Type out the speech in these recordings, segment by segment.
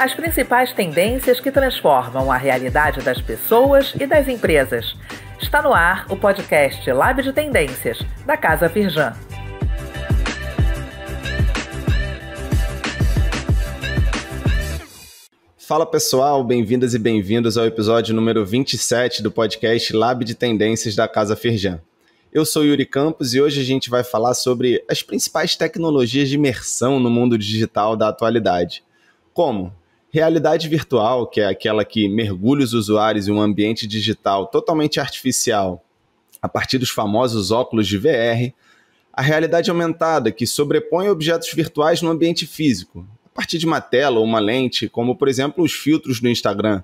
as principais tendências que transformam a realidade das pessoas e das empresas. Está no ar o podcast Lab de Tendências, da Casa Firjan. Fala pessoal, bem-vindas e bem-vindos ao episódio número 27 do podcast Lab de Tendências da Casa Firjan. Eu sou Yuri Campos e hoje a gente vai falar sobre as principais tecnologias de imersão no mundo digital da atualidade. Como? Realidade virtual, que é aquela que mergulha os usuários em um ambiente digital totalmente artificial, a partir dos famosos óculos de VR. A realidade aumentada, que sobrepõe objetos virtuais no ambiente físico, a partir de uma tela ou uma lente, como por exemplo os filtros do Instagram.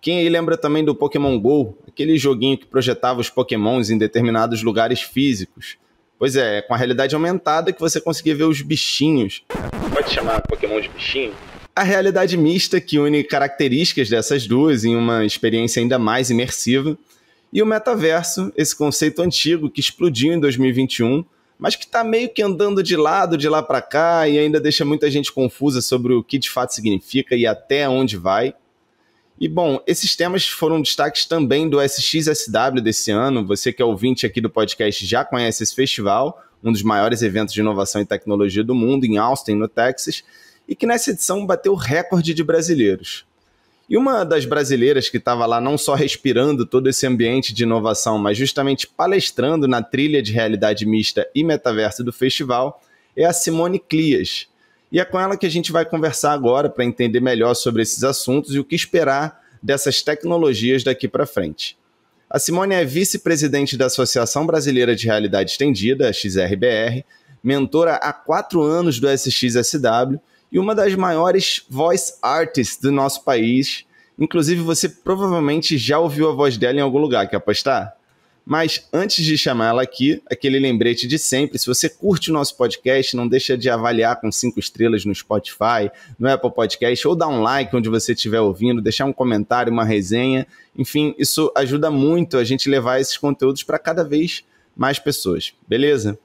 Quem aí lembra também do Pokémon Go, aquele joguinho que projetava os Pokémons em determinados lugares físicos. Pois é, é com a realidade aumentada que você conseguia ver os bichinhos. Pode é chamar Pokémon de bichinho? a realidade mista que une características dessas duas em uma experiência ainda mais imersiva, e o metaverso, esse conceito antigo que explodiu em 2021, mas que está meio que andando de lado, de lá para cá, e ainda deixa muita gente confusa sobre o que de fato significa e até onde vai. E bom, esses temas foram destaques também do SXSW desse ano. Você que é ouvinte aqui do podcast já conhece esse festival, um dos maiores eventos de inovação e tecnologia do mundo, em Austin, no Texas e que nessa edição bateu recorde de brasileiros. E uma das brasileiras que estava lá não só respirando todo esse ambiente de inovação, mas justamente palestrando na trilha de realidade mista e metaverso do festival, é a Simone Clias. E é com ela que a gente vai conversar agora para entender melhor sobre esses assuntos e o que esperar dessas tecnologias daqui para frente. A Simone é vice-presidente da Associação Brasileira de Realidade Estendida, a XRBR, mentora há quatro anos do SXSW e uma das maiores voice artists do nosso país. Inclusive, você provavelmente já ouviu a voz dela em algum lugar, quer apostar? Mas antes de chamar ela aqui, aquele lembrete de sempre: se você curte o nosso podcast, não deixa de avaliar com cinco estrelas no Spotify, no Apple Podcast, ou dar um like onde você estiver ouvindo, deixar um comentário, uma resenha. Enfim, isso ajuda muito a gente levar esses conteúdos para cada vez mais pessoas, beleza?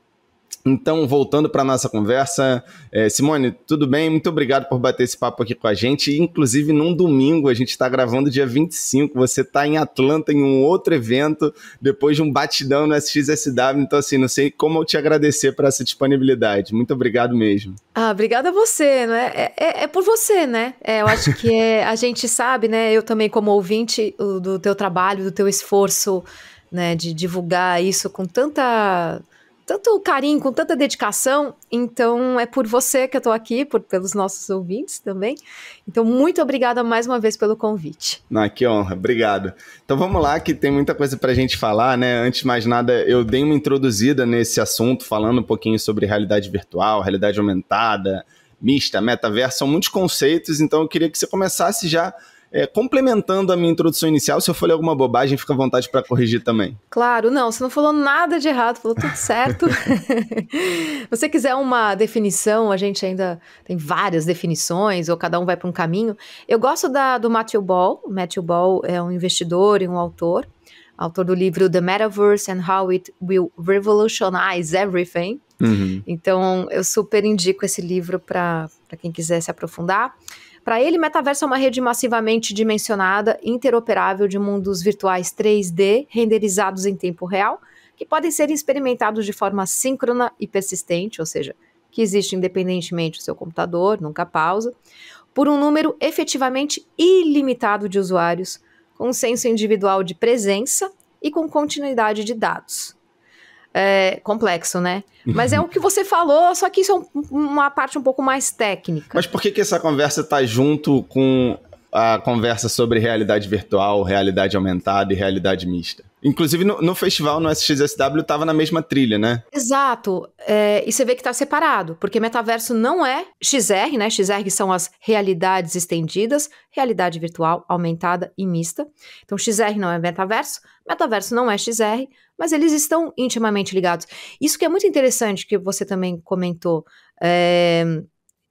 Então, voltando para nossa conversa, é, Simone, tudo bem? Muito obrigado por bater esse papo aqui com a gente. Inclusive, num domingo, a gente está gravando dia 25. Você está em Atlanta em um outro evento, depois de um batidão no SXSW. Então, assim, não sei como eu te agradecer por essa disponibilidade. Muito obrigado mesmo. Ah, obrigada a você, né? É, é, é por você, né? É, eu acho que é, a gente sabe, né? Eu também, como ouvinte do teu trabalho, do teu esforço, né, de divulgar isso com tanta tanto carinho, com tanta dedicação. Então, é por você que eu estou aqui, por, pelos nossos ouvintes também. Então, muito obrigada mais uma vez pelo convite. Ah, que honra, obrigado. Então, vamos lá, que tem muita coisa para a gente falar, né? Antes de mais nada, eu dei uma introduzida nesse assunto, falando um pouquinho sobre realidade virtual, realidade aumentada, mista, metaverso, são muitos conceitos, então eu queria que você começasse já é, complementando a minha introdução inicial, se eu falei alguma bobagem, fica à vontade para corrigir também. Claro, não, você não falou nada de errado, falou tudo certo. você quiser uma definição, a gente ainda tem várias definições, ou cada um vai para um caminho. Eu gosto da, do Matthew Ball. Matthew Ball é um investidor e um autor, autor do livro The Metaverse and How It Will Revolutionize Everything. Uhum. Então, eu super indico esse livro para quem quiser se aprofundar. Para ele, metaverso é uma rede massivamente dimensionada, interoperável de mundos virtuais 3D, renderizados em tempo real, que podem ser experimentados de forma síncrona e persistente, ou seja, que existe independentemente do seu computador, nunca pausa, por um número efetivamente ilimitado de usuários, com um senso individual de presença e com continuidade de dados é, complexo, né? Uhum. Mas é o que você falou, só que isso é um, uma parte um pouco mais técnica. Mas por que, que essa conversa está junto com a conversa sobre realidade virtual, realidade aumentada e realidade mista? Inclusive, no, no, festival, no SXSW, tava na mesma trilha, né? Exato. É, e você vê que tá separado, porque metaverso não é XR, né? XR que são as realidades estendidas, realidade virtual, aumentada e mista. Então, XR não é metaverso, metaverso não é XR, mas eles estão intimamente ligados. Isso que é muito interessante, que você também comentou. É,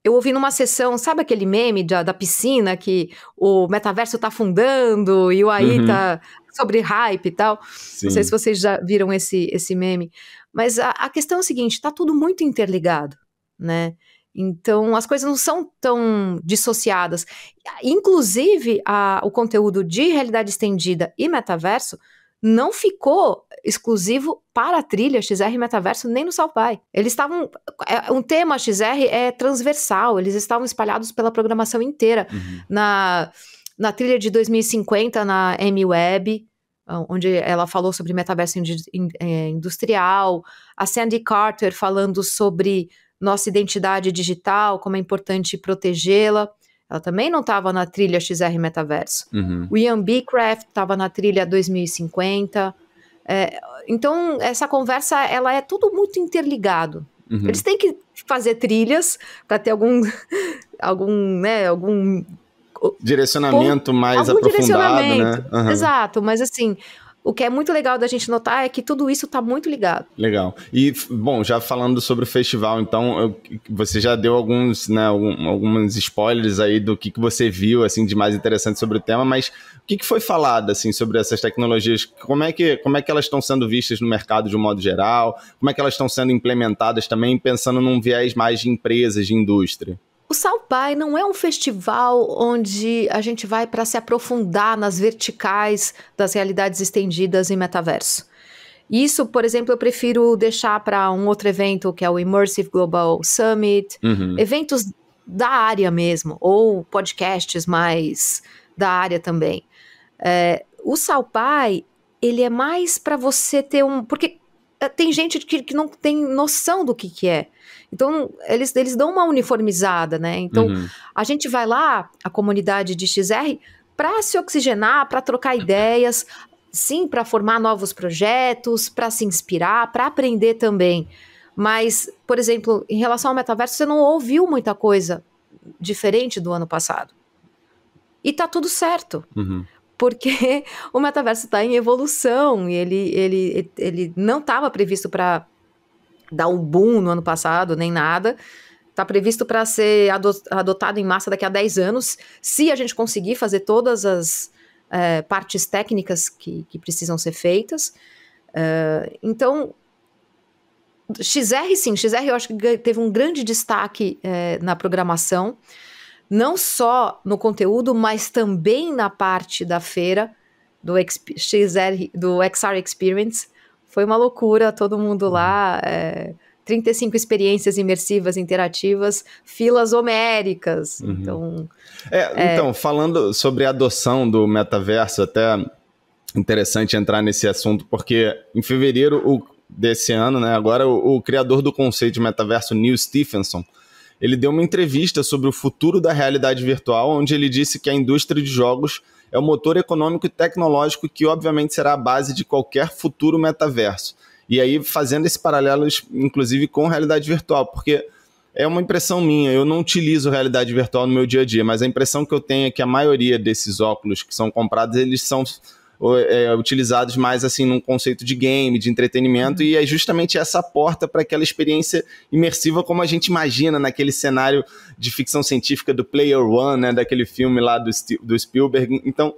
eu ouvi numa sessão, sabe aquele meme da, da piscina que o metaverso tá afundando e o aí uhum. tá sobre hype e tal. Sim. Não sei se vocês já viram esse, esse meme. Mas a, a questão é a seguinte: está tudo muito interligado, né? Então, as coisas não são tão dissociadas. Inclusive, a, o conteúdo de realidade estendida e metaverso não ficou exclusivo para a trilha XR Metaverso nem no Salpai. Eles estavam. É, um tema XR é transversal, eles estavam espalhados pela programação inteira. Uhum. Na na trilha de 2050 na M-Web, ah, onde ela falou sobre metaverso é, industrial, a Sandy Carter falando sobre nossa identidade digital, como é importante protegê-la. Ela também não estava na trilha XR Metaverso. Uhum. O Ian Beecraft estava na trilha 2050. É, então, essa conversa, ela é tudo muito interligado. Uhum. Eles têm que fazer trilhas para ter algum, algum, né, algum direcionamento mais aprofundado, né? direcionamento, né? Uhum. Exato, mas assim, o que é muito legal da gente notar é que tudo isso está muito ligado. Legal. E, bom, já falando sobre o festival, então, eu, você já deu alguns, né, algum, alguns spoilers aí do que, que você viu, assim, de mais interessante sobre o tema, mas o que, que foi falado, assim, sobre essas tecnologias? Como é, que, como é que elas estão sendo vistas no mercado de um modo geral? Como é que elas estão sendo implementadas também, pensando num viés mais de empresas, de indústria? O Salpai não é um festival onde a gente vai para se aprofundar nas verticais das realidades estendidas em metaverso. Isso, por exemplo, eu prefiro deixar para um outro evento que é o Immersive Global Summit, uhum. eventos da área mesmo, ou podcasts mais da área também. É, o Salpai, ele é mais para você ter um. Porque é, tem gente que, que não tem noção do que, que é. Então, eles, eles dão uma uniformizada, né? Então, uhum. a gente vai lá, a comunidade de XR, para se oxigenar, para trocar é. ideias, sim, para formar novos projetos, para se inspirar, para aprender também. Mas, por exemplo, em relação ao metaverso, você não ouviu muita coisa diferente do ano passado. E tá tudo certo. Uhum porque o metaverso está em evolução e ele, ele, ele não estava previsto para dar um boom no ano passado, nem nada. Está previsto para ser adotado em massa daqui a 10 anos, se a gente conseguir fazer todas as é, partes técnicas que, que, precisam ser feitas. É, então, XR sim, XR eu acho que teve um grande destaque é, na programação não só no conteúdo, mas também na parte da feira do, XR, do XR Experience. Foi uma loucura, todo mundo lá. Uhum. É, 35 experiências imersivas, interativas, filas homéricas. Uhum. Então, é, é, então, falando sobre a adoção do metaverso, até interessante entrar nesse assunto, porque em fevereiro o, desse ano, né, agora o, o criador do conceito de metaverso, Neil Stephenson, ele deu uma entrevista sobre o futuro da realidade virtual, onde ele disse que a indústria de jogos é o motor econômico e tecnológico que, obviamente, será a base de qualquer futuro metaverso. E aí, fazendo esse paralelo, inclusive, com realidade virtual, porque é uma impressão minha, eu não utilizo realidade virtual no meu dia a dia, mas a impressão que eu tenho é que a maioria desses óculos que são comprados, eles são é, utilizados mais assim num conceito de game, de entretenimento, uhum. e é justamente essa porta para aquela experiência imersiva como a gente imagina naquele cenário de ficção científica do Player One, né, daquele filme lá do, do Spielberg. Então,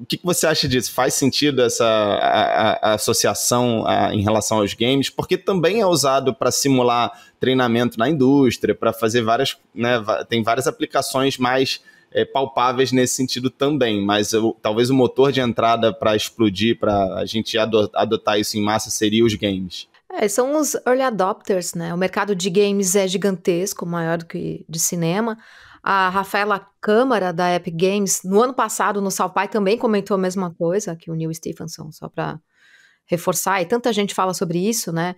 o que, você acha disso? Faz sentido essa a, a, a associação em relação aos games? Porque também é usado para simular treinamento na indústria, para fazer várias. Né, tem várias aplicações mais é, palpáveis nesse sentido também, mas eu, talvez o motor de entrada para explodir, para a gente adotar isso em massa, seria os games. É, são os early adopters, né? O mercado de games é gigantesco, maior do que de cinema. A Rafaela Câmara, da Epic Games, no ano passado, no Salpai, também comentou a mesma coisa que o Neil Stephenson, só para reforçar, e tanta gente fala sobre isso, né?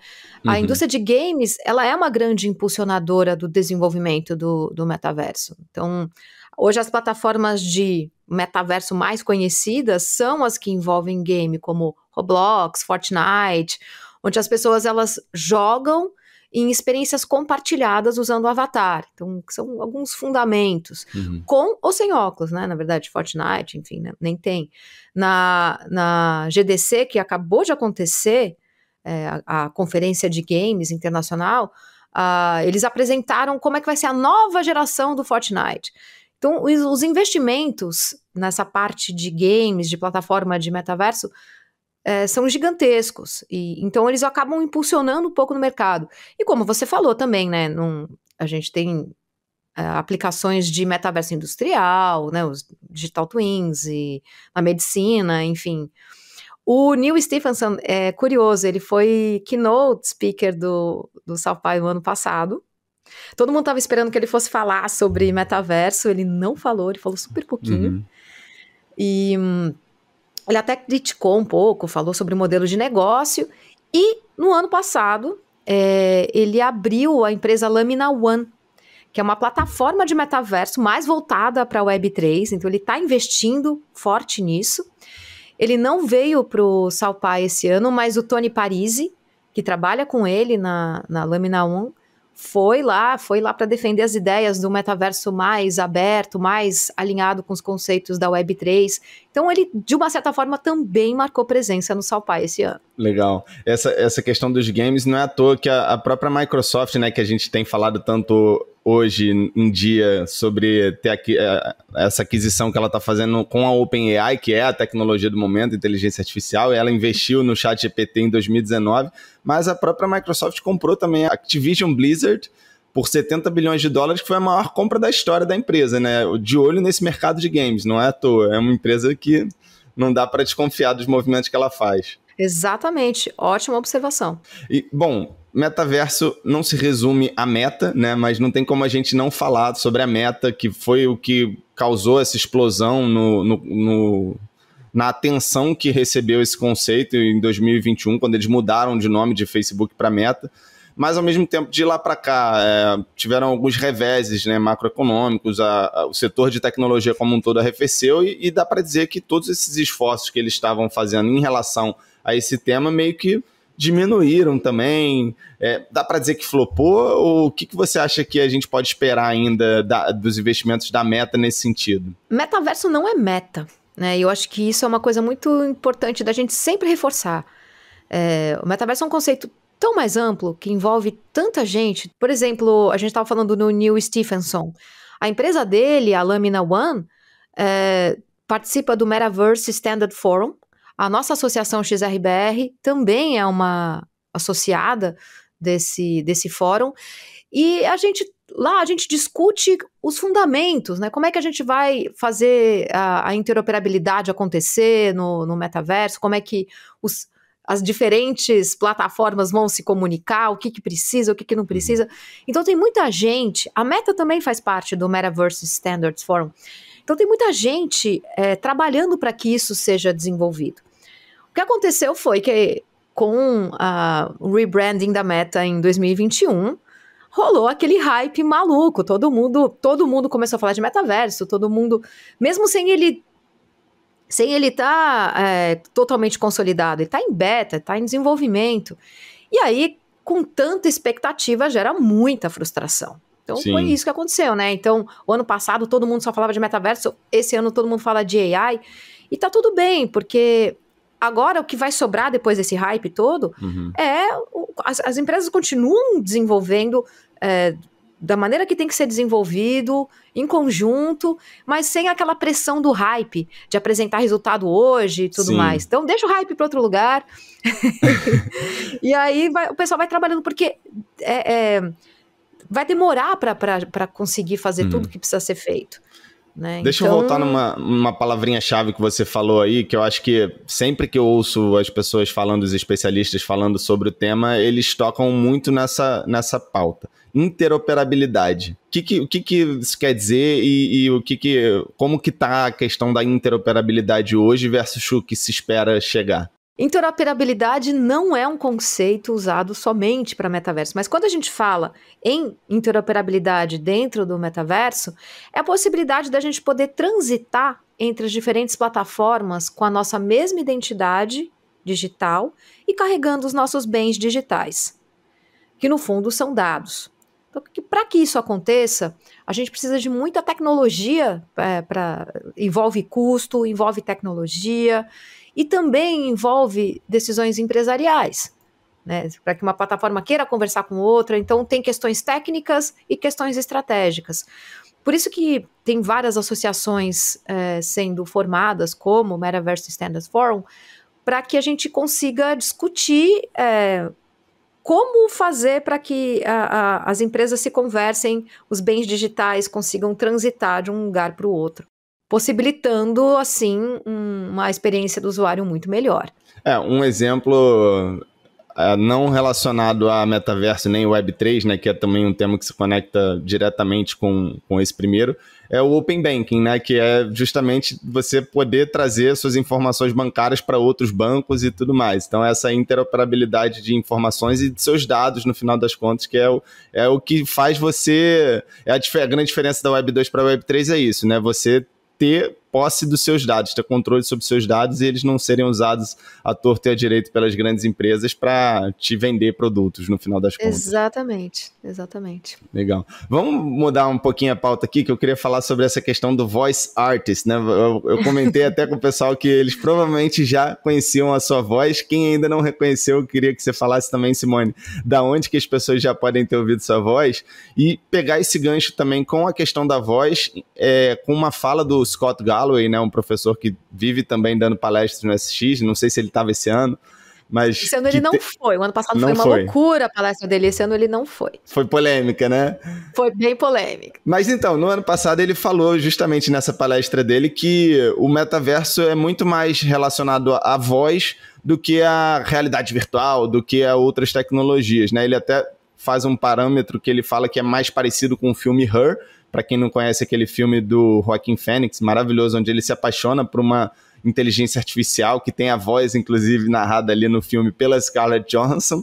A uhum. indústria de games, ela é uma grande impulsionadora do desenvolvimento do, do metaverso. Então, Hoje as plataformas de metaverso mais conhecidas são as que envolvem game, como Roblox, Fortnite, onde as pessoas elas jogam em experiências compartilhadas usando o avatar. Então, são alguns fundamentos. Uhum. Com ou sem óculos, né? Na verdade, Fortnite, enfim, né? nem tem. Na, na GDC, que acabou de acontecer, é, a, a, Conferência de Games Internacional, uh, eles apresentaram como é que vai ser a nova geração do Fortnite. Então, os investimentos nessa parte de games, de plataforma de metaverso, é, são gigantescos. E, então, eles acabam impulsionando um pouco no mercado. E como você falou também, né? Num, a gente tem é, aplicações de metaverso industrial, né? Os digital twins e na medicina, enfim. O Neil Stephenson é curioso, ele foi keynote speaker do, do South no ano passado. Todo mundo estava esperando que ele fosse falar sobre metaverso, ele não falou, ele falou super pouquinho. Uhum. E hum, ele até criticou um pouco, falou sobre o modelo de negócio. E no ano passado, é, ele abriu a empresa Lamina One, que é uma plataforma de metaverso mais voltada para a Web3. Então, ele está investindo forte nisso. Ele não veio para o Salpai esse ano, mas o Tony Parisi, que trabalha com ele na, na Lamina One, foi lá, foi lá para defender as ideias do metaverso mais aberto, mais alinhado com os conceitos da Web3. Então ele, de uma certa forma, também marcou presença no Salpai esse ano. Legal. Essa, essa questão dos games não é à toa que a, a própria Microsoft, né, que a gente tem falado tanto hoje em dia sobre ter aqui, eh, essa aquisição que ela está fazendo com a OpenAI, que é a tecnologia do momento, inteligência artificial, ela investiu no ChatGPT em 2019, mas a própria Microsoft comprou também a Activision Blizzard por 70 bilhões de dólares, que foi a maior compra da história da empresa, né? De olho nesse mercado de games, não é à toa, é uma empresa que não dá para desconfiar dos movimentos que ela faz. Exatamente, ótima observação. E, bom, metaverso não se resume à meta, né? Mas não tem como a gente não falar sobre a meta, que foi o que causou essa explosão no, no, no na atenção que recebeu esse conceito em 2021, quando eles mudaram de nome de Facebook para Meta. Mas, ao mesmo tempo, de lá para cá, é, tiveram alguns reveses né, macroeconômicos, a, a, o setor de tecnologia como um todo arrefeceu, e, e dá para dizer que todos esses esforços que eles estavam fazendo em relação a esse tema meio que diminuíram também. É, dá para dizer que flopou? Ou o que, que você acha que a gente pode esperar ainda da, dos investimentos da Meta nesse sentido? Metaverso não é meta. Né? Eu acho que isso é uma coisa muito importante da gente sempre reforçar. É, o metaverso é um conceito tão mais amplo que envolve tanta gente. Por exemplo, a gente estava falando do Neil Stephenson. A empresa dele, a Lamina One, é, participa do Metaverse Standard Forum, a nossa associação XRBR também é uma associada desse, desse fórum. E a gente lá a gente discute os fundamentos, né? Como é que a gente vai fazer a, a interoperabilidade acontecer no, no, metaverso? Como é que os, as diferentes plataformas vão se comunicar? O que, que precisa, o que, que não uhum. precisa? Então tem muita gente. A Meta também faz parte do Metaverse Standards Forum. Então tem muita gente é, trabalhando para que isso seja desenvolvido que aconteceu foi que com a, o rebranding da Meta em 2021, rolou aquele hype maluco. Todo mundo, todo mundo começou a falar de metaverso, todo mundo, mesmo sem ele sem ele estar tá, é, totalmente consolidado, ele está em beta, está em desenvolvimento. E aí, com tanta expectativa, gera muita frustração. Então Sim. foi isso que aconteceu, né? Então, o ano passado todo mundo só falava de metaverso, esse ano todo mundo fala de AI. E tá tudo bem, porque agora o que vai sobrar depois desse hype todo uhum. é as, as, empresas continuam desenvolvendo é, da maneira que tem que ser desenvolvido, em conjunto, mas sem aquela pressão do hype, de apresentar resultado hoje e tudo Sim. mais. Então, deixa o hype para outro lugar. e aí vai, o pessoal vai trabalhando, porque é, é vai demorar para conseguir fazer uhum. tudo que precisa ser feito. Né? Deixa então... eu voltar numa uma palavrinha-chave que você falou aí, que eu acho que sempre que eu ouço as pessoas falando, os especialistas falando sobre o tema, eles tocam muito nessa, nessa pauta. Interoperabilidade. O que, que, o que, que isso quer dizer e, e o que, que como que está a questão da interoperabilidade hoje versus o que se espera chegar? Interoperabilidade não é um conceito usado somente para metaverso, mas quando a gente fala em interoperabilidade dentro do metaverso, é a possibilidade da gente poder transitar entre as diferentes plataformas com a nossa mesma identidade digital e carregando os nossos bens digitais, que no fundo são dados. Então, para que isso aconteça, a gente precisa de muita tecnologia, é, envolve custo, envolve tecnologia, e também envolve decisões empresariais. Né, para que uma plataforma queira conversar com outra, então tem questões técnicas e questões estratégicas. Por isso que tem várias associações é, sendo formadas, como o Metaverse Standards Forum, para que a gente consiga discutir é, como fazer para que a, a, as empresas se conversem, os bens digitais consigam transitar de um lugar para o outro possibilitando, assim, um, uma experiência do usuário muito melhor. É, um exemplo é, não relacionado a metaverso nem Web3, né, que é também um tema que se conecta diretamente com, com esse primeiro, é o Open Banking, né, que é justamente você poder trazer suas informações bancárias para outros bancos e tudo mais. Então, essa interoperabilidade de informações e de seus dados, no final das contas, que é o, é o que faz você... É a, a grande diferença da Web2 para a Web3 é isso, né, você ter posse dos seus dados, ter controle sobre seus dados e eles não serem usados à torta e à direito pelas grandes empresas para te vender produtos no final das contas. Exatamente, exatamente. Legal. Vamos mudar um pouquinho a pauta aqui, que eu queria falar sobre essa questão do voice artist, né? Eu, eu comentei até com o pessoal que eles provavelmente já conheciam a sua voz. Quem ainda não reconheceu, eu queria que você falasse também, Simone, da onde que as pessoas já podem ter ouvido sua voz e pegar esse gancho também com a questão da voz, é, com uma fala do Scott Gallagher, Calloway, né, um professor que vive também dando palestras no SX, não sei se ele estava esse ano, mas... Esse ano ele não te... foi, o ano passado não foi uma foi. loucura a palestra dele, esse ano ele não foi. Foi polêmica, né? Foi bem polêmica. Mas então, no ano passado ele falou justamente nessa palestra dele que o metaverso é muito mais relacionado à voz do que à realidade virtual, do que a outras tecnologias, né? Ele até faz um parâmetro que ele fala que é mais parecido com o filme Her, para quem não conhece aquele filme do Joaquim Fênix, maravilhoso, onde ele se apaixona por uma inteligência artificial que tem a voz, inclusive, narrada ali no filme pela Scarlett Johansson,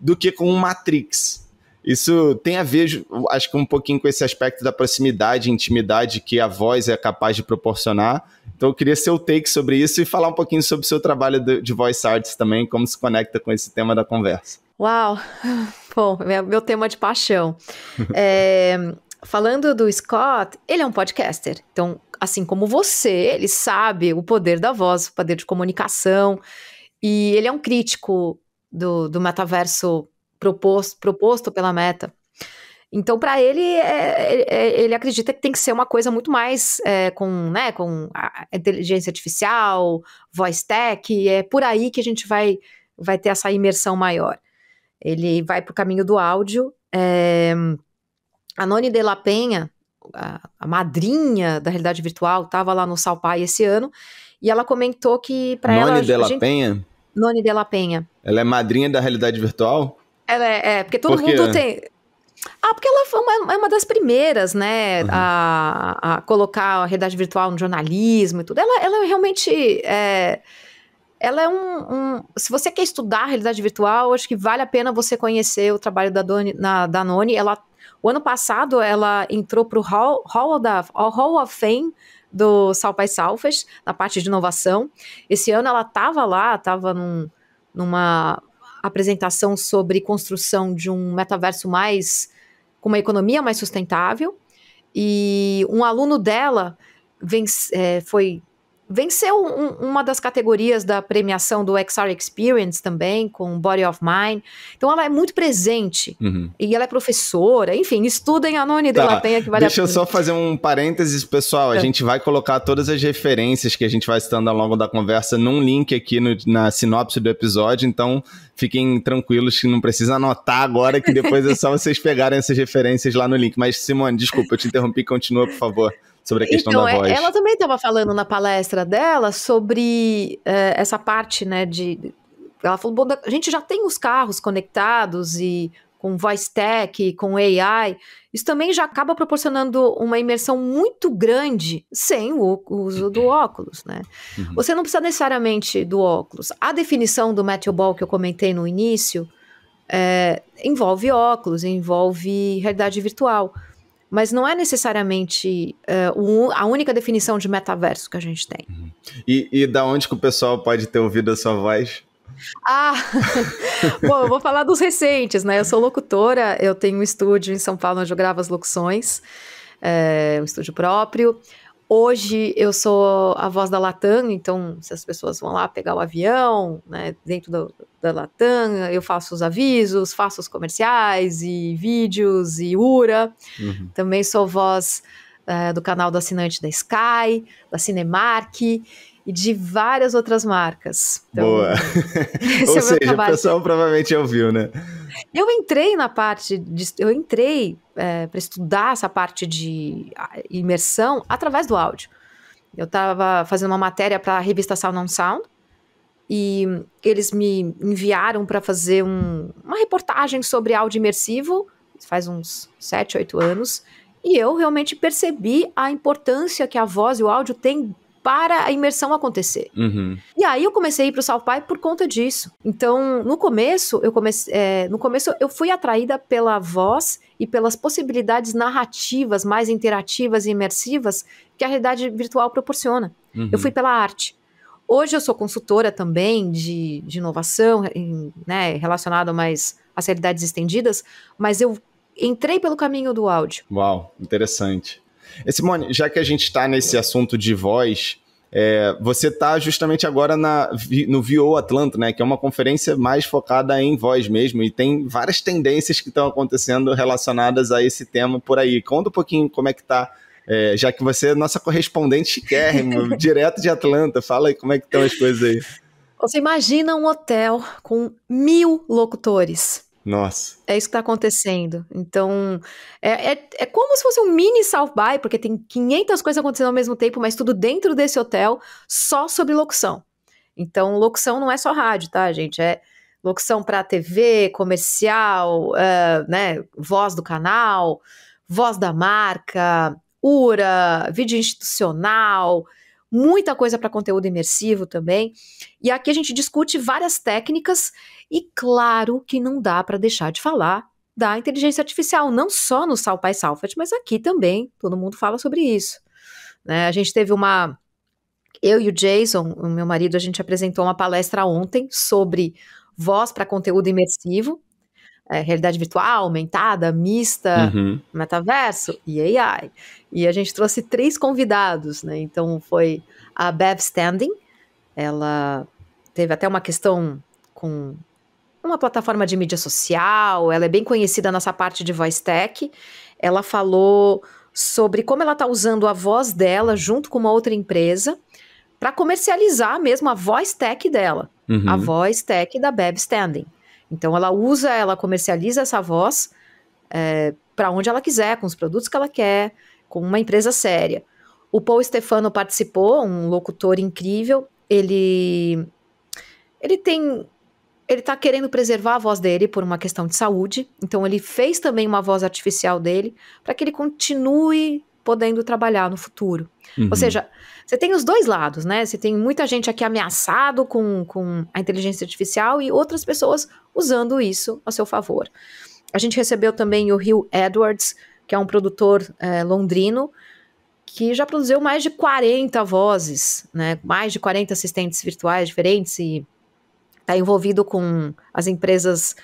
do que com Matrix. Isso tem a ver, acho que um pouquinho com esse aspecto da proximidade, intimidade que a voz é capaz de proporcionar. Então eu queria seu take sobre isso e falar um pouquinho sobre o seu trabalho de voice arts também, como se conecta com esse tema da conversa. Uau! Bom, é meu tema de paixão. É, Falando do Scott, ele é um podcaster. Então, assim como você, ele sabe o poder da voz, o poder de comunicação. E ele é um crítico do, do metaverso proposto, proposto pela meta. Então, para ele, é, é, é, ele acredita que tem que ser uma coisa muito mais é, com, né, com inteligência artificial, voice tech, é por aí que a gente vai, vai ter essa imersão maior. Ele vai para o caminho do áudio. É, a Noni de la Penha, a, a madrinha da realidade virtual, estava lá no Salpai esse ano, e ela comentou que para ela... Noni de la gente... Penha? Noni de la Penha. Ela é madrinha da realidade virtual? Ela é, é porque todo mundo tem... Ah, porque ela foi uma, é uma das primeiras, né, uhum. a, a, colocar a realidade virtual no jornalismo e tudo. Ela, ela é realmente é, ela é um, um, Se você quer estudar a realidade virtual, acho que vale a pena você conhecer o trabalho da, Doni, na, da Noni. Ela o ano passado ela entrou para o Hall, Hall, da, Hall of Fame do South by Southwest, na parte de inovação. Esse ano ela estava lá, estava num, numa apresentação sobre construção de um metaverso mais com uma economia mais sustentável. E um aluno dela vem, é, foi Venceu um, uma das categorias da premiação do XR Experience também, com Body of Mine. Então ela é muito presente. Uhum. E ela é professora, enfim, estudem a Noni tá. Delatenha que vale Deixa a eu só fazer um parênteses, pessoal. A é. gente vai colocar todas as referências que a gente vai citando ao longo da conversa num link aqui no, na sinopse do episódio. Então fiquem tranquilos que não precisa anotar agora, que depois é só vocês pegarem essas referências lá no link. Mas, Simone, desculpa, eu te interrompi. Continua, por favor sobre a questão então, da é, voz. Ela também estava falando na palestra dela sobre eh, essa parte, né, de... Ela falou, bom, a gente já tem os carros conectados e com voice tech, com AI, isso também já acaba proporcionando uma imersão muito grande sem o uso do uhum. óculos, né? Uhum. Você não precisa necessariamente do óculos. A definição do Matthew Ball que eu comentei no início é, envolve óculos, envolve realidade virtual mas não é necessariamente uh, a única definição de metaverso que a gente tem. Uhum. E, e da onde que o pessoal pode ter ouvido a sua voz? Ah, bom, eu vou falar dos recentes, né? Eu sou locutora, eu tenho um estúdio em São Paulo onde eu gravo as locuções, é, um estúdio próprio. Hoje eu sou a voz da Latam, então se as pessoas vão lá pegar o avião, né, dentro do, da Latam, eu faço os avisos, faço os comerciais e vídeos e URA. Uhum. Também sou voz é, do canal do assinante da Sky, da Cinemark e de várias outras marcas. Então, Boa! É Ou é seja, o pessoal provavelmente ouviu, né? Eu entrei na parte, de, eu entrei é, para estudar essa parte de imersão através do áudio. Eu estava fazendo uma matéria para a revista Sound on Sound e eles me enviaram para fazer um, uma reportagem sobre áudio imersivo, faz uns 7, 8 anos, e eu realmente percebi a importância que a voz e o áudio têm para a imersão acontecer. Uhum. E aí eu comecei a ir pro South By por conta disso. Então, no começo, eu comecei, é, no começo eu fui atraída pela voz e pelas possibilidades narrativas mais interativas e imersivas que a realidade virtual proporciona. Uhum. Eu fui pela arte. Hoje eu sou consultora também de, de inovação, em, né, relacionada mais às realidades estendidas, mas eu entrei pelo caminho do áudio. Uau, interessante. Eh, Simone, já que a gente está nesse assunto de voz, é, você está justamente agora na, no VO Atlanta, né, que é uma conferência mais focada em voz mesmo, e tem várias tendências que estão acontecendo relacionadas a esse tema por aí. Conta um pouquinho como é que está, é, eh, já que você é nossa correspondente chiquérrima, direto de Atlanta, fala aí como é que estão as coisas aí. Você imagina um hotel com mil locutores, nossa. É isso que está acontecendo. Então, é, é, é, como se fosse um mini South by, porque tem 500 coisas acontecendo ao mesmo tempo, mas tudo dentro desse hotel, só sobre locução. Então, locução não é só rádio, tá, gente? É locução para TV, comercial, eh, né, voz do canal, voz da marca, URA, vídeo institucional, muita coisa para conteúdo imersivo também. E aqui a gente discute várias técnicas e claro que não dá para deixar de falar da inteligência artificial, não só no Sal by Southwest, mas aqui também, todo mundo fala sobre isso. Né? A gente teve uma... Eu e o Jason, o meu marido, a gente apresentou uma palestra ontem sobre voz para conteúdo imersivo, é, realidade virtual, aumentada, mista, uhum. metaverso e AI. E a gente trouxe três convidados, né? Então foi a Bev Standing, ela teve até uma questão com uma plataforma de mídia social, ela é bem conhecida nessa parte de voice tech. Ela falou sobre como ela está usando a voz dela junto com uma outra empresa para comercializar mesmo a voice tech dela, uhum. a voice tech da Beb Standing. Então ela usa, ela comercializa essa voz é, para onde ela quiser, com os produtos que ela quer, com uma empresa séria. O Paul Stefano participou, um locutor incrível. Ele ele tem ele tá querendo preservar a voz dele por uma questão de saúde, então ele fez também uma voz artificial dele para que ele continue podendo trabalhar no futuro. Uhum. Ou seja, você tem os dois lados, né? Você tem muita gente aqui ameaçado com, com a inteligência artificial e outras pessoas usando isso a seu favor. A gente recebeu também o Hill Edwards, que é um produtor é, londrino, que já produziu mais de 40 vozes, né? Mais de 40 assistentes virtuais diferentes e está envolvido com as empresas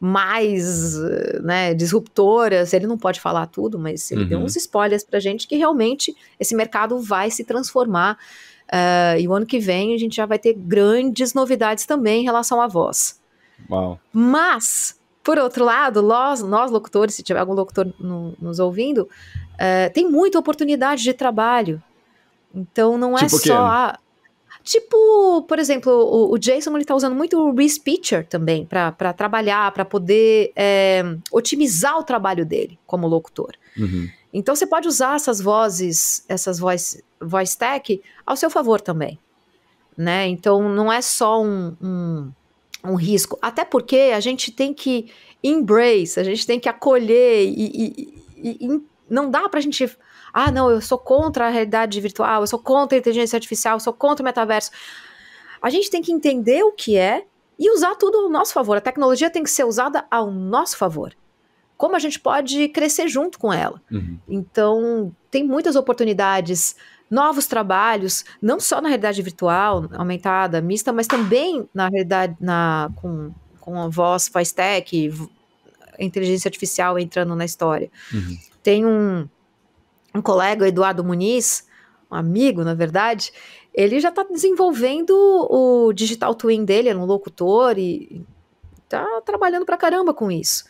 mais né, disruptoras, ele não pode falar tudo, mas ele uhum. deu uns spoilers para gente que realmente esse mercado vai se transformar. Uh, e o ano que vem a gente já vai ter grandes novidades também em relação à voz. Uau. Mas, por outro lado, nós, nós locutores, se tiver algum locutor no, nos ouvindo, uh, tem muita oportunidade de trabalho. Então não é tipo só. Tipo, por exemplo, o, o Jason ele tá usando muito o Reese Pitcher também para trabalhar, para poder é, otimizar o trabalho dele como locutor. Uhum. Então você pode usar essas vozes, essas voice, voice tech ao seu favor também. Né? Então não é só um, um, um risco. Até porque a gente tem que embrace, a gente tem que acolher e, e, e, e não dá pra gente ah, não, eu sou contra a realidade virtual, eu sou contra a inteligência artificial, eu sou contra o metaverso. A gente tem que entender o que é e usar tudo ao nosso favor. A tecnologia tem que ser usada ao nosso favor. Como a gente pode crescer junto com ela. Uhum. Então, tem muitas oportunidades, novos trabalhos, não só na realidade virtual, aumentada, mista, mas também na realidade na, com, com a voz, voice tech, inteligência artificial entrando na história. Uhum. Tem um, um colega, o Eduardo Muniz, um amigo, na verdade, ele já está desenvolvendo o digital twin dele, é um locutor e está trabalhando pra caramba com isso.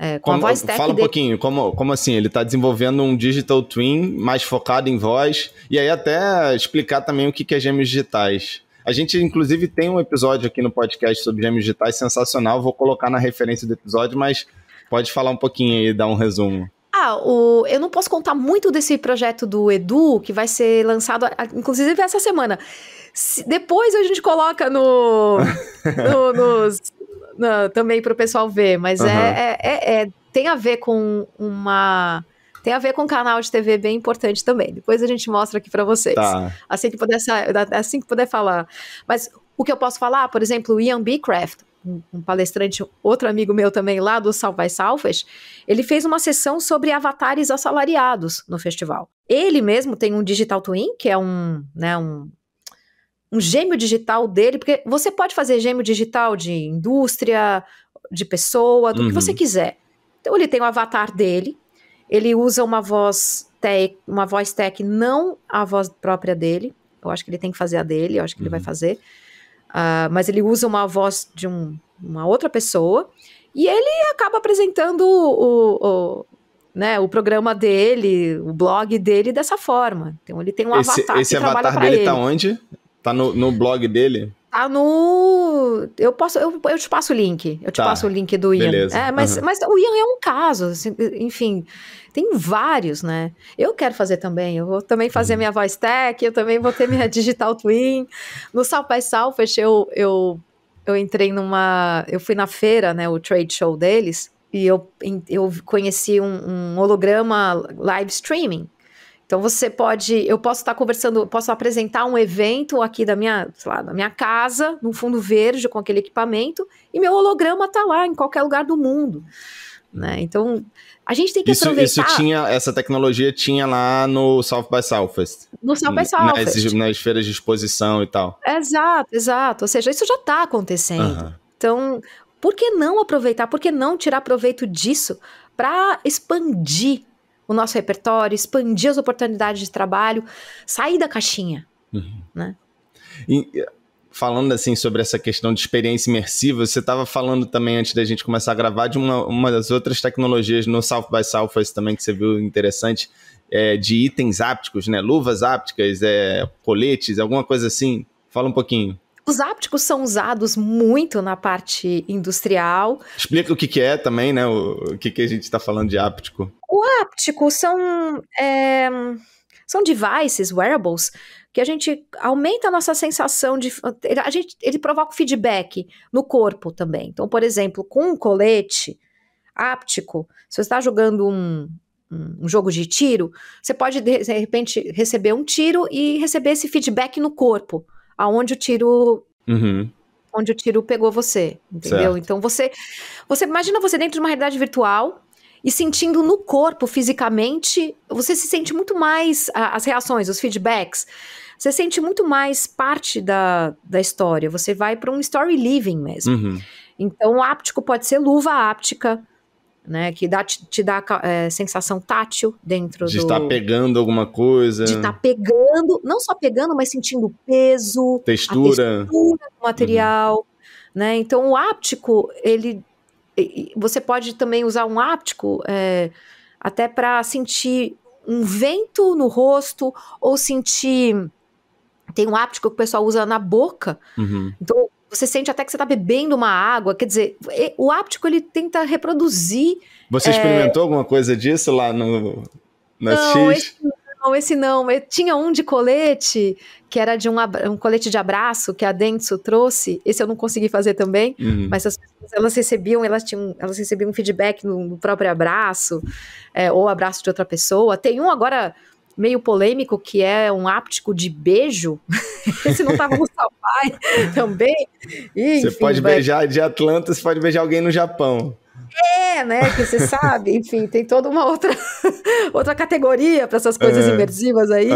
É, com como, a voz tech Fala um dele. pouquinho, como, como assim? Ele está desenvolvendo um digital twin mais focado em voz e aí até explicar também o que, que é gêmeos digitais. A gente, inclusive, tem um episódio aqui no podcast sobre gêmeos digitais sensacional, vou colocar na referência do episódio, mas pode falar um pouquinho aí, dar um resumo. Ah, o, eu não posso contar muito desse projeto do Edu, que vai ser lançado, inclusive, essa semana. Se, depois a gente coloca no, no no, também para o pessoal ver, mas uhum. é, é, é, tem a ver com uma tem a ver com um canal de TV bem importante também. Depois a gente mostra aqui para vocês. Tá. Assim que puder assim que puder falar. Mas o que eu posso falar, por exemplo, o Ian Beecraft, um, um palestrante, outro amigo meu também lá do Salve Salvas, ele fez uma sessão sobre avatares assalariados no festival. Ele mesmo tem um digital twin, que é um, né, um, um gêmeo digital dele, porque você pode fazer gêmeo digital de indústria, de pessoa, do uhum. que você uhum. quiser. Então ele tem o avatar dele, ele usa uma voz tech, uma voz tech, não a voz própria dele. Eu acho que ele tem que fazer a dele, eu acho que uhum. ele vai uhum. fazer. Uh, mas ele usa uma voz de um uma outra pessoa, e ele acaba apresentando o, o, né, o programa dele, o blog dele dessa forma. Então ele tem um esse, avatar. Esse avatar dele tá ele. tá onde? Tá no, no blog dele? Tá no. Eu posso. Eu, eu te passo o link. Eu te tá. passo o link do Ian. Beleza. É, mas, uhum. mas o Ian é um caso. Assim, enfim, tem vários, né? Eu quero fazer também. Eu vou também fazer uhum. minha voice tech, eu também vou ter minha digital twin. No South by Southwest, eu, eu eu entrei numa. Eu fui na feira, né? O trade show deles, e eu, eu conheci um, um holograma live streaming. Então você pode, eu posso estar conversando, posso apresentar um evento aqui da minha, sei lá, da minha casa, no fundo verde com aquele equipamento, e meu holograma está lá em qualquer lugar do mundo. Né? Então a gente tem que isso, aproveitar. Isso tinha, essa tecnologia tinha lá no South by Southwest. No South by Southwest. Nas, nas feiras de exposição e tal. Exato, exato. Ou seja, isso já está acontecendo. Então, por que não aproveitar? Por que não tirar proveito disso para expandir o nosso repertório, expandir as oportunidades de trabalho, sair da caixinha, uhum. né? E falando assim sobre essa questão de experiência imersiva, você estava falando também antes da gente começar a gravar de uma, uma das outras tecnologias no South by Southwest também que você viu interessante, é, de itens ápticos, né? Luvas ápticas, é, coletes, alguma coisa assim. Fala um pouquinho. Os ápticos são usados muito na parte industrial. Explica o que, que é também, né? O, o que, que a gente está falando de áptico. O áptico são. É, são devices, wearables, que a gente aumenta a nossa sensação de. A gente, ele provoca feedback no corpo também. Então, por exemplo, com um colete áptico, se você está jogando um, um jogo de tiro, você pode de repente receber um tiro e receber esse feedback no corpo, aonde o tiro uhum. onde o tiro pegou você, entendeu? Certo. Então você você imagina você dentro de uma realidade virtual e sentindo no corpo, fisicamente, você se sente muito mais a, as reações, os feedbacks. Você sente muito mais parte da, da história. Você vai para um story living mesmo. Uhum. Então, o áptico pode ser luva áptica, né? Que dá, te, te dá é, sensação tátil dentro de do. De estar pegando alguma coisa. De estar tá pegando, não só pegando, mas sentindo peso, textura, a textura do material. Uhum. Né? Então, o áptico, ele você pode também usar um áptico é, até para sentir um vento no rosto ou sentir. Tem um áptico que o pessoal usa na boca. Uhum. Então, você sente até que você está bebendo uma água. Quer dizer, o áptico ele tenta reproduzir. Você eh, experimentou é... alguma coisa disso lá no, na Não, X? Esse não, esse não. Eu tinha um de colete, que era de um, um colete de abraço que a Dentsu trouxe. Esse eu não consegui fazer também, uhum. mas as pessoas, elas recebiam, elas tinham, elas recebiam um feedback no, próprio abraço, é, ou abraço de outra pessoa. Tem um agora meio polêmico, que é um áptico de beijo. Esse não estava no Sapai também. E, você enfim, pode beijar de Atlanta, você pode beijar alguém no Japão. É, né? Que você sabe, enfim, tem toda uma outra, outra categoria para essas coisas é, imersivas aí.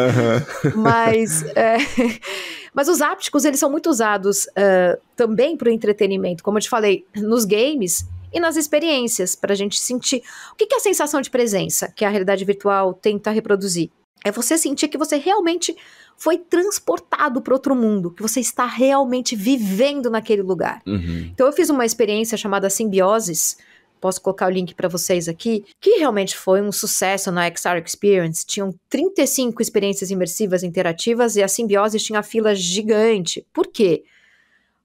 Mas, é, mas os ápticos, eles são muito usados uh, também para o entretenimento, como eu te falei, nos games e nas experiências, para a gente sentir. O que, que é a sensação de presença que a realidade virtual tenta reproduzir? É você sentir que você realmente foi transportado para outro mundo, que você está realmente vivendo naquele lugar. Uhum. Então, eu fiz uma experiência chamada simbioses, posso colocar o link para vocês aqui, que realmente foi um sucesso na XR Experience. Tinham 35 experiências imersivas interativas e a simbiose tinha fila gigante. Por quê?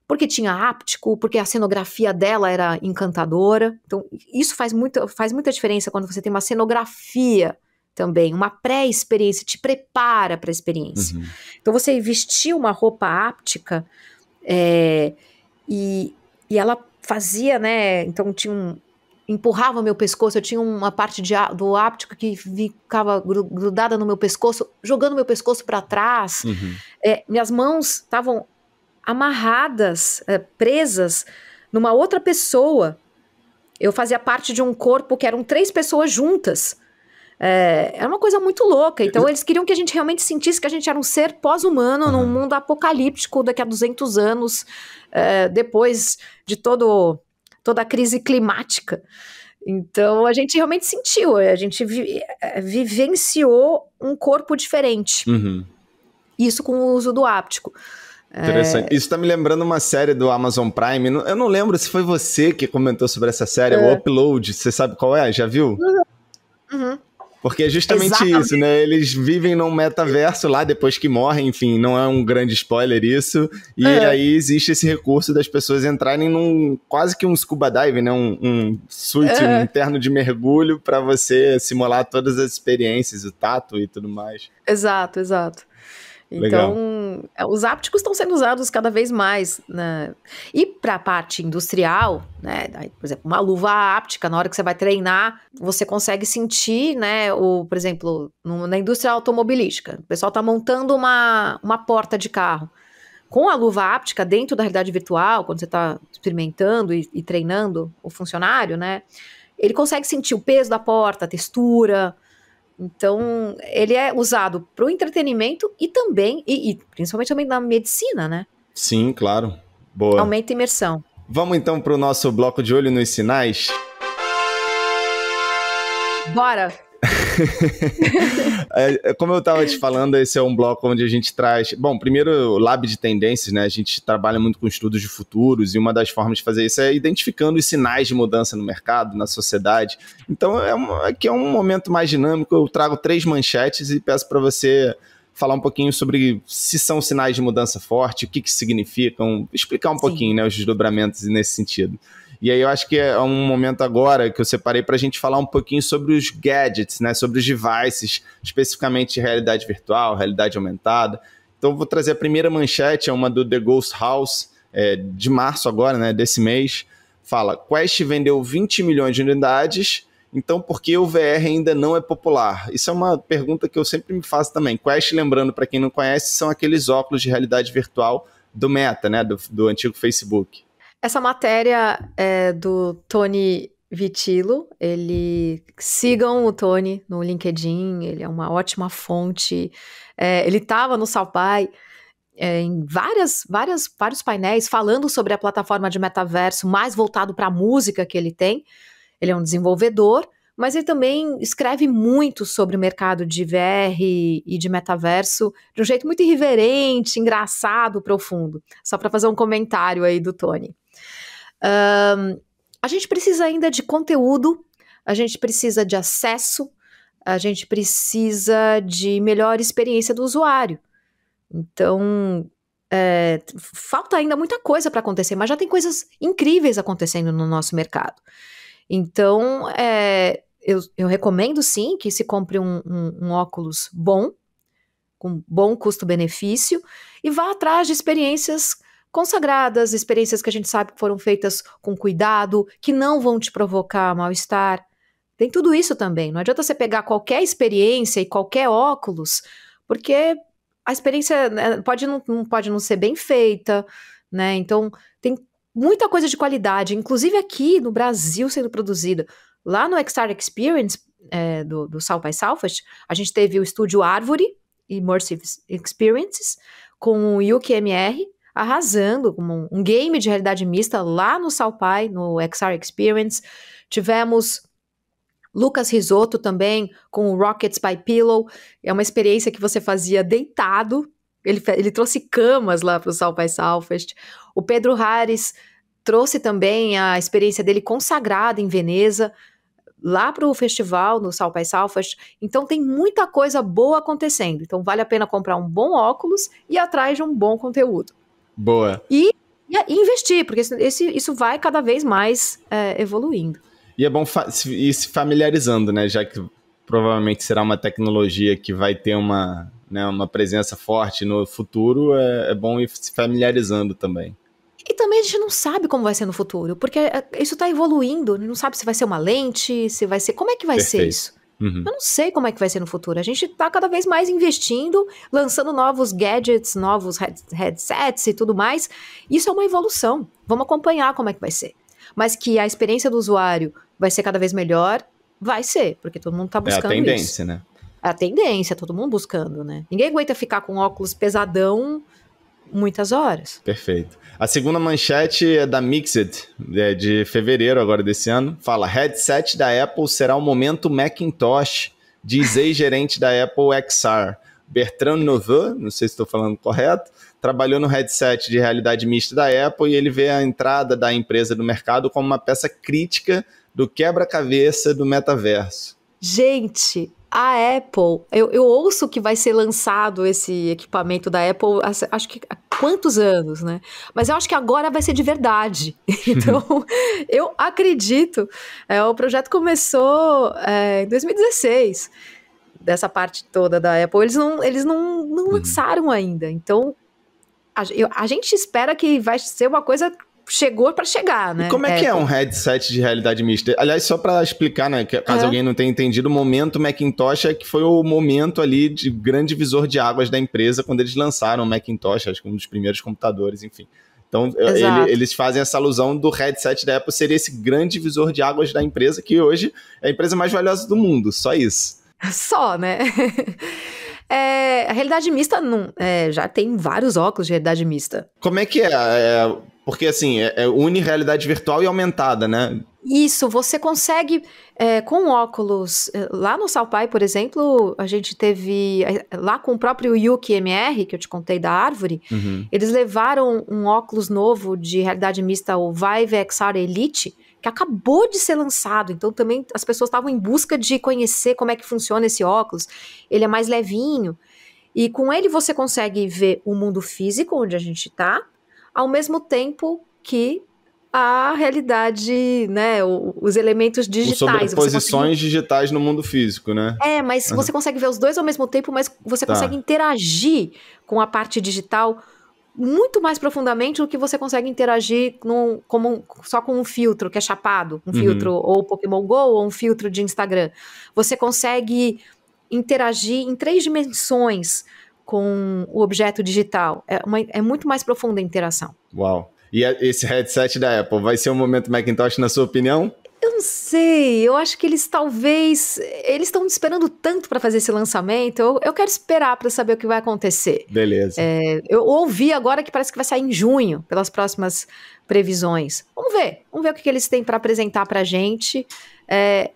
porque tinha áptico, porque a cenografia dela era encantadora. Então, isso faz, muito, faz muita diferença quando você tem uma cenografia também, uma pré-experiência, te prepara para a experiência. Uhum. Então, você vestiu uma roupa áptica é, eh, e, e ela fazia, né? Então, tinha um, empurrava meu pescoço, eu tinha uma parte de, do áptico que ficava grudada no meu pescoço, jogando meu pescoço para trás. Uhum. É, minhas mãos estavam amarradas, é, presas numa outra pessoa. Eu fazia parte de um corpo que eram três pessoas juntas. É, era uma coisa muito louca. Então, eles queriam que a gente realmente sentisse que a gente era um ser pós-humano uhum. num mundo apocalíptico daqui a 200 anos, é, depois de todo toda a crise climática. Então a gente realmente sentiu, a gente vi, eh, vivenciou um corpo diferente. Uhum. Isso com o uso do áptico. É Interessante. É... Isso tá me lembrando uma série do Amazon Prime. Eu não lembro se foi você que comentou sobre essa série, é... o Upload. Você sabe qual é? Já viu? Uhum. Uhum. Porque é justamente Exatamente. isso, né? Eles vivem num metaverso lá depois que morrem, enfim, não é um grande spoiler isso. E é. aí existe esse recurso das pessoas entrarem num quase que um scuba dive, né? Um, um suíte é. um interno de mergulho para você simular todas as experiências, o tato e tudo mais. Exato, exato. Legal. Então, é, os ápticos estão sendo usados cada vez mais. Né? E para a parte industrial, né? por exemplo, uma luva áptica, na hora que você vai treinar, você consegue sentir, né? O, por exemplo, no, na indústria automobilística, o pessoal está montando uma, uma porta de carro com a luva áptica dentro da realidade virtual, quando você está experimentando e, e, treinando o funcionário, né? Ele consegue sentir o peso da porta, a textura, então, ele é usado para o entretenimento e também, e, e, principalmente também na medicina, né? Sim, claro. Boa. Aumenta a imersão. Vamos então para o nosso bloco de olho nos sinais? Bora! É, é, como eu estava te falando, esse é um bloco onde a gente traz. Bom, primeiro, o Lab de Tendências, né? A gente trabalha muito com estudos de futuros e uma das formas de fazer isso é identificando os sinais de mudança no mercado, na sociedade. Então, é um, aqui é um momento mais dinâmico. Eu trago três manchetes e peço para você falar um pouquinho sobre se são sinais de mudança forte, o que, que significam, explicar um Sim. pouquinho né, os desdobramentos nesse sentido. E aí eu acho que é um momento agora que eu separei para a gente falar um pouquinho sobre os gadgets, né? Sobre os devices, especificamente realidade virtual, realidade aumentada. Então vou trazer a primeira manchete, é uma do The Ghost House, é, de março agora, né? Desse mês. Fala, Quest vendeu 20 milhões de unidades, então por que o VR ainda não é popular? Isso é uma pergunta que eu sempre me faço também. Quest, lembrando para quem não conhece, são aqueles óculos de realidade virtual do Meta, né? do, do antigo Facebook. Essa matéria é do Tony Vitilo. Ele sigam o Tony no LinkedIn. Ele é uma ótima fonte. É, ele estava no Salpai. É, em várias, várias, vários painéis falando sobre a plataforma de metaverso mais voltado para a música que ele tem. Ele é um desenvolvedor, mas ele também escreve muito sobre o mercado de VR e de metaverso de um jeito muito irreverente, engraçado, profundo. Só para fazer um comentário aí do Tony. Um, a gente precisa ainda de conteúdo, a gente precisa de acesso, a gente precisa de melhor experiência do usuário. Então, é, falta ainda muita coisa para acontecer, mas já tem coisas incríveis acontecendo no nosso mercado. Então, é, eu, eu, recomendo sim que se compre um, um, um óculos bom, com bom custo-benefício, e vá atrás de experiências consagradas, experiências que a gente sabe que foram feitas com cuidado, que não vão te provocar mal-estar. Tem tudo isso também. Não adianta você pegar qualquer experiência e qualquer óculos, porque a experiência né, pode não, pode não ser bem feita, né? Então, tem muita coisa de qualidade, inclusive aqui no Brasil sendo produzida. Lá no Star Experience, é, do, do South by Southwest, a gente teve o estúdio Árvore, Immersive Experiences, com o UQMR, arrasando, como um game de realidade mista lá no Salpai, no XR Experience. Tivemos Lucas Risotto também, com o Rockets by Pillow. É uma experiência que você fazia deitado. Ele, ele trouxe camas lá para o South by O Pedro Harris trouxe também a experiência dele consagrada em Veneza, lá para o festival no Salpai by Então tem muita coisa boa acontecendo. Então vale a pena comprar um bom óculos e ir atrás de um bom conteúdo. Boa. E, e investir, porque esse, isso vai cada vez mais é, evoluindo. E é bom ir se familiarizando, né? Já que provavelmente será uma tecnologia que vai ter uma, né, uma presença forte no futuro, é, é bom ir se familiarizando também. E também a gente não sabe como vai ser no futuro, porque é, isso está evoluindo, não sabe se vai ser uma lente, se vai ser. Como é que vai Perfeito. ser isso? Uhum. Eu não sei como é que vai ser no futuro. A gente está cada vez mais investindo, lançando novos gadgets, novos head headsets e tudo mais. Isso é uma evolução. Vamos acompanhar como é que vai ser. Mas que a experiência do usuário vai ser cada vez melhor, vai ser, porque todo mundo está buscando. É a tendência, isso. né? É a tendência, todo mundo buscando, né? Ninguém aguenta ficar com óculos pesadão muitas horas. Perfeito. A segunda manchete é da Mixed, é, de fevereiro agora desse ano. Fala: headset da Apple será o momento Macintosh, diz ex-gerente da Apple XR. Bertrand Neveu, não sei se estou falando correto, trabalhou no headset de realidade mista da Apple e ele vê a entrada da empresa no mercado como uma peça crítica do quebra-cabeça do metaverso. Gente, a Apple, eu, eu, ouço que vai ser lançado esse equipamento da Apple, acho que há quantos anos, né? Mas eu acho que agora vai ser de verdade. Então, eu acredito. É, o projeto começou é, em 2016, dessa parte toda da Apple. Eles não, eles não, não uhum. lançaram ainda. Então, a, eu, a gente espera que vai ser uma coisa chegou para chegar, né? E como é, é, que é, é um headset de realidade mista? Aliás, só para explicar, né, caso é. alguém não tenha entendido, o momento Macintosh é que foi o momento ali de grande divisor de águas da empresa quando eles lançaram o Macintosh, acho que um dos primeiros computadores, enfim. Então, ele, eles fazem essa alusão do headset da Apple seria esse grande divisor de águas da empresa, que hoje é a empresa mais valiosa do mundo, só isso. Só, né? é, a realidade mista não, é, já tem vários óculos de realidade mista. Como é que é? é porque, assim, é, é, une realidade virtual e aumentada, né? Isso, você consegue, é, com óculos, é, lá no Salpai, por exemplo, a gente teve, é, lá com o próprio Yuki MR, que eu te contei da árvore, uhum. eles levaram um óculos novo de realidade mista, o Vive XR Elite, que acabou de ser lançado. Então também as pessoas estavam em busca de conhecer como é que funciona esse óculos. Ele é mais levinho. E com ele você consegue ver o mundo físico onde a gente está ao mesmo tempo que a realidade, né, os elementos digitais. Sobreposições consegue... digitais no mundo físico, né? É, mas você consegue ver os dois ao mesmo tempo, mas você tá. consegue interagir com a parte digital muito mais profundamente do que você consegue interagir num, como um, só com um filtro que é chapado, um uhum. filtro ou Pokémon Go ou um filtro de Instagram. Você consegue interagir em três dimensões com o objeto digital. É, uma, é muito mais profunda a interação. Uau! E é, esse headset da Apple vai ser um momento Macintosh, na sua opinião? Eu não sei, eu acho que eles talvez. Eles estão esperando tanto para fazer esse lançamento. Eu, eu quero esperar para saber o que vai acontecer. Beleza. É, eu ouvi agora que parece que vai sair em junho, pelas próximas previsões. Vamos ver, vamos ver o que, que eles têm para apresentar para a gente. É,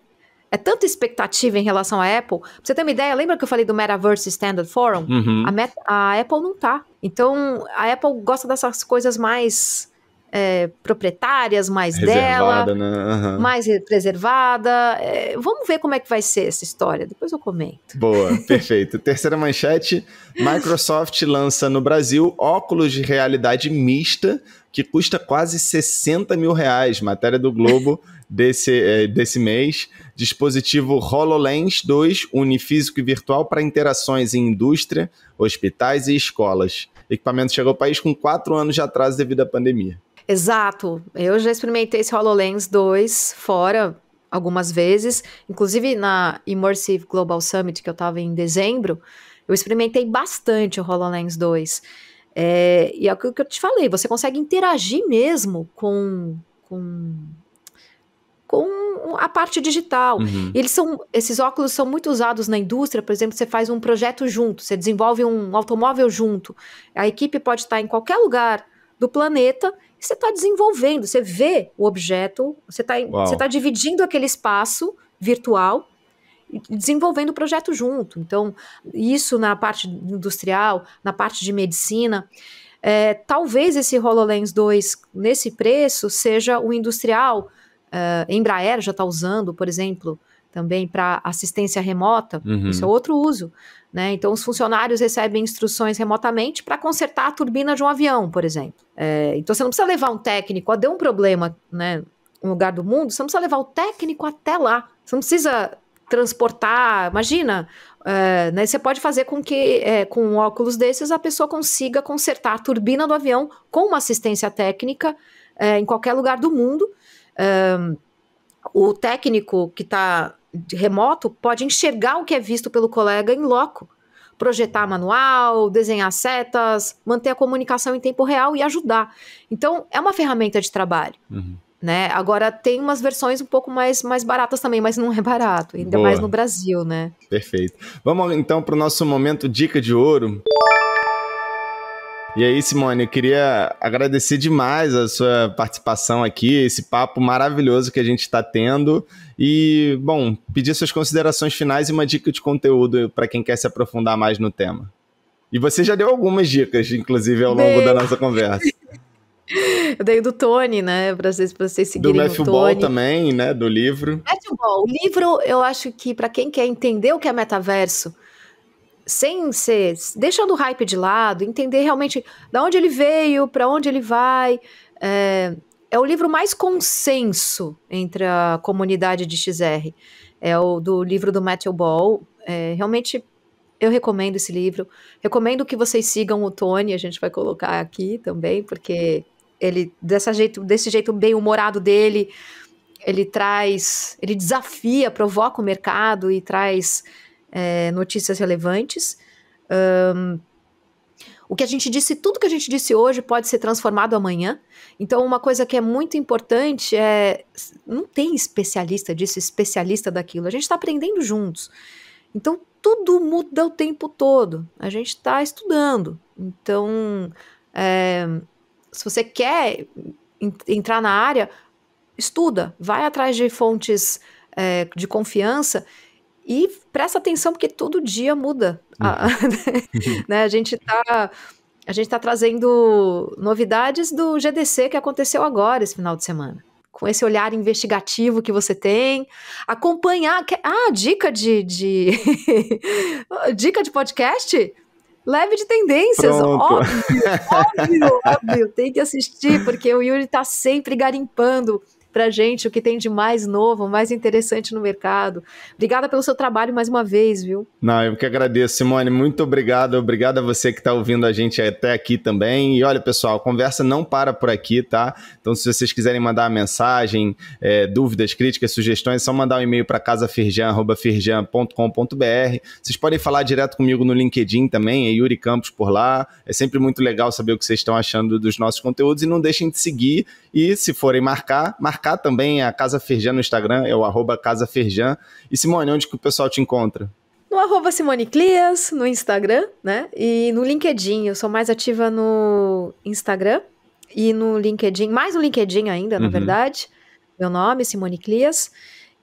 é tanta expectativa em relação à Apple. Pra você ter uma ideia, lembra que eu falei do Metaverse Standard Forum? Uhum. A, Meta, a, Apple não tá. Então, a Apple gosta dessas coisas mais é, proprietárias, mais reservada, dela. Né? Uhum. Mais preservada. É, vamos ver como é que vai ser essa história. Depois eu comento. Boa, perfeito. Terceira manchete: Microsoft lança no Brasil óculos de realidade mista que custa quase 60 mil reais. Matéria do Globo desse, é, desse mês dispositivo HoloLens 2 une físico e virtual para interações em indústria, hospitais e escolas. O equipamento chegou ao país com quatro anos de atraso devido à pandemia. Exato. Eu já experimentei esse HoloLens 2 fora algumas vezes, inclusive na Immersive Global Summit, que eu estava em dezembro, eu experimentei bastante o HoloLens 2. É, e é o que eu te falei, você consegue interagir mesmo com, com a parte digital. Uhum. Eles são, esses óculos são muito usados na indústria, por exemplo, você faz um projeto junto, você desenvolve um automóvel junto. A equipe pode estar em qualquer lugar do planeta e você está desenvolvendo, você vê o objeto, você está tá dividindo aquele espaço virtual desenvolvendo o projeto junto. Então, isso na parte industrial, na parte de medicina. É, talvez esse HoloLens 2, nesse preço, seja o industrial Uh, Embraer já está usando, por exemplo, também para assistência remota, uhum. isso é outro uso. Né? Então, os funcionários recebem instruções remotamente para consertar a turbina de um avião, por exemplo. É, então, você não precisa levar um técnico, ó, deu um problema né, um lugar do mundo, você não precisa levar o técnico até lá. Você não precisa transportar, imagina, é, né, você pode fazer com que é, com um óculos desses a pessoa consiga consertar a turbina do avião com uma assistência técnica é, em qualquer lugar do mundo, um, o técnico que está remoto pode enxergar o que é visto pelo colega em loco, projetar manual, desenhar setas, manter a comunicação em tempo real e ajudar. Então, é uma ferramenta de trabalho. Uhum. Né? Agora tem umas versões um pouco mais, mais baratas também, mas não é barato, ainda Boa. mais no Brasil, né? Perfeito. Vamos então para o nosso momento dica de ouro. E aí, Simone, eu queria agradecer demais a sua participação aqui, esse papo maravilhoso que a gente está tendo. E, bom, pedir suas considerações finais e uma dica de conteúdo para quem quer se aprofundar mais no tema. E você já deu algumas dicas, inclusive, ao longo Bem... da nossa conversa. Eu dei do Tony, né? Para vocês, seguirem vocês seguirem do Matthew o Tony. Ball também, né? Do livro. Matthew Ball. O livro, eu acho que para quem quer entender o que é metaverso, sem ser, deixando o hype de lado, entender realmente da onde ele veio, para onde ele vai. É, é o livro mais consenso entre a comunidade de XR. É o do livro do Matthew Ball. É, realmente eu recomendo esse livro. Recomendo que vocês sigam o Tony, a gente vai colocar aqui também, porque ele dessa jeito, desse jeito bem humorado dele, ele traz, ele desafia, provoca o mercado e traz é, notícias relevantes. Um, o que a gente disse, tudo que a gente disse hoje pode ser transformado amanhã. Então, uma coisa que é muito importante é. Não tem especialista disso, especialista daquilo. A gente está aprendendo juntos. Então, tudo muda o tempo todo. A gente está estudando. Então, é, se você quer entrar na área, estuda, vai atrás de fontes é, de confiança e presta atenção, porque todo dia muda. Uhum. A, né? a gente está a gente tá trazendo novidades do GDC que aconteceu agora esse final de semana. Com esse olhar investigativo que você tem, acompanhar. ah, dica de. de dica de podcast? Leve de tendências, Pronto. óbvio, óbvio, óbvio. Tem que assistir, porque o Yuri está sempre garimpando para gente o que tem de mais novo, mais interessante no mercado. Obrigada pelo seu trabalho mais uma vez, viu? Não, eu que agradeço, Simone. Muito obrigado. Obrigado a você que está ouvindo a gente até aqui também. E olha, pessoal, a conversa não para por aqui, tá? Então, se vocês quiserem mandar mensagem, é, dúvidas, críticas, sugestões, é só mandar um e-mail para casafirjan.firjan.com.br. Vocês podem falar direto comigo no LinkedIn também, é Yuri Campos por lá. É sempre muito legal saber o que vocês estão achando dos nossos conteúdos e não deixem de seguir. E se forem marcar, marcar marcar também a Casa Ferjan no Instagram, é o arroba Casa Ferjan. E Simone, onde que o pessoal te encontra? No arroba Simone Clias, no Instagram, né? E no LinkedIn, eu sou mais ativa no Instagram e no LinkedIn, mais no LinkedIn ainda, uhum. na verdade. Meu nome, Simone Clias.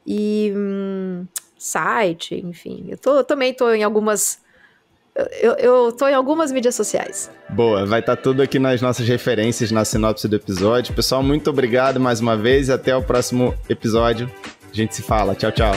E hum, site, enfim. Eu tô, também estou em algumas eu, eu tô em algumas mídias sociais. Boa, vai estar tá tudo aqui nas nossas referências, na sinopse do episódio. Pessoal, muito obrigado mais uma vez e até o próximo episódio. A gente se fala. Tchau, tchau.